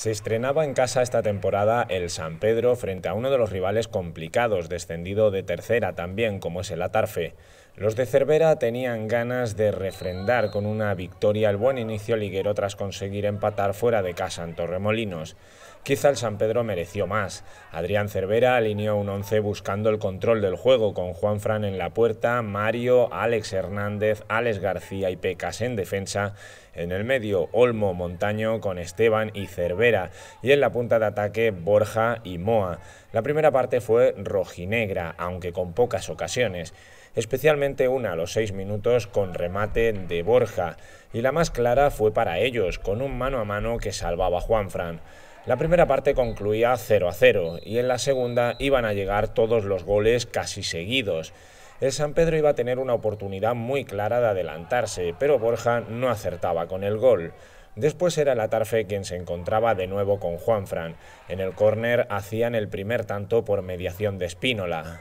Se estrenaba en casa esta temporada el San Pedro frente a uno de los rivales complicados, descendido de tercera también, como es el Atarfe. Los de Cervera tenían ganas de refrendar con una victoria el buen inicio liguero tras conseguir empatar fuera de casa en Torremolinos. Quizá el San Pedro mereció más. Adrián Cervera alineó un 11 buscando el control del juego con Juan Fran en la puerta, Mario, Alex Hernández, Alex García y Pecas en defensa, en el medio Olmo Montaño con Esteban y Cervera y en la punta de ataque Borja y Moa. La primera parte fue rojinegra, aunque con pocas ocasiones especialmente una a los seis minutos con remate de Borja, y la más clara fue para ellos, con un mano a mano que salvaba Juanfran. La primera parte concluía 0 a 0 y en la segunda iban a llegar todos los goles casi seguidos. El San Pedro iba a tener una oportunidad muy clara de adelantarse, pero Borja no acertaba con el gol. Después era el Atarfe quien se encontraba de nuevo con Juanfran. En el córner hacían el primer tanto por mediación de Espínola.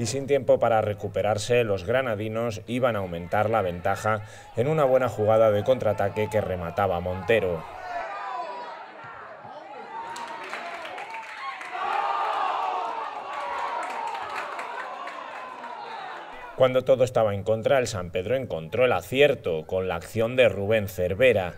y sin tiempo para recuperarse, los granadinos iban a aumentar la ventaja en una buena jugada de contraataque que remataba Montero. Cuando todo estaba en contra, el San Pedro encontró el acierto con la acción de Rubén Cervera.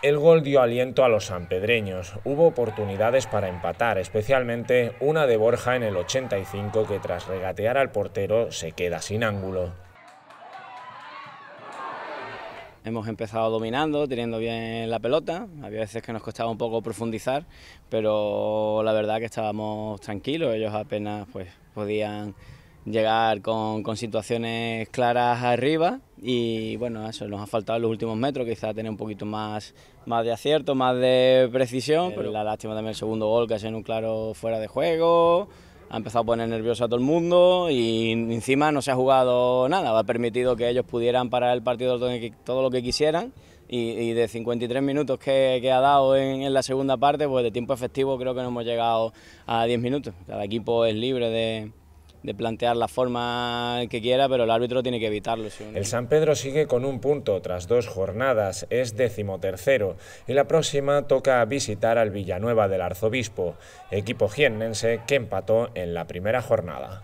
El gol dio aliento a los sanpedreños. Hubo oportunidades para empatar, especialmente una de Borja en el 85 que tras regatear al portero se queda sin ángulo. Hemos empezado dominando, teniendo bien la pelota. Había veces que nos costaba un poco profundizar, pero la verdad que estábamos tranquilos. Ellos apenas pues, podían llegar con, con situaciones claras arriba y bueno, eso nos ha faltado en los últimos metros, quizá tener un poquito más, más de acierto, más de precisión. Pero la lástima también el segundo gol, que ha sido un claro fuera de juego, ha empezado a poner nervioso a todo el mundo y encima no se ha jugado nada, ha permitido que ellos pudieran parar el partido todo lo que quisieran. Y, de 53 minutos que, ha dado en, en, la segunda parte, pues de tiempo efectivo creo que no hemos llegado a 10 minutos. Cada equipo es libre de, de plantear la forma que quiera, pero el árbitro tiene que evitarlo. El San Pedro sigue con un punto tras dos jornadas, es decimotercero, y la próxima toca visitar al Villanueva del Arzobispo, equipo jiennense que empató en la primera jornada.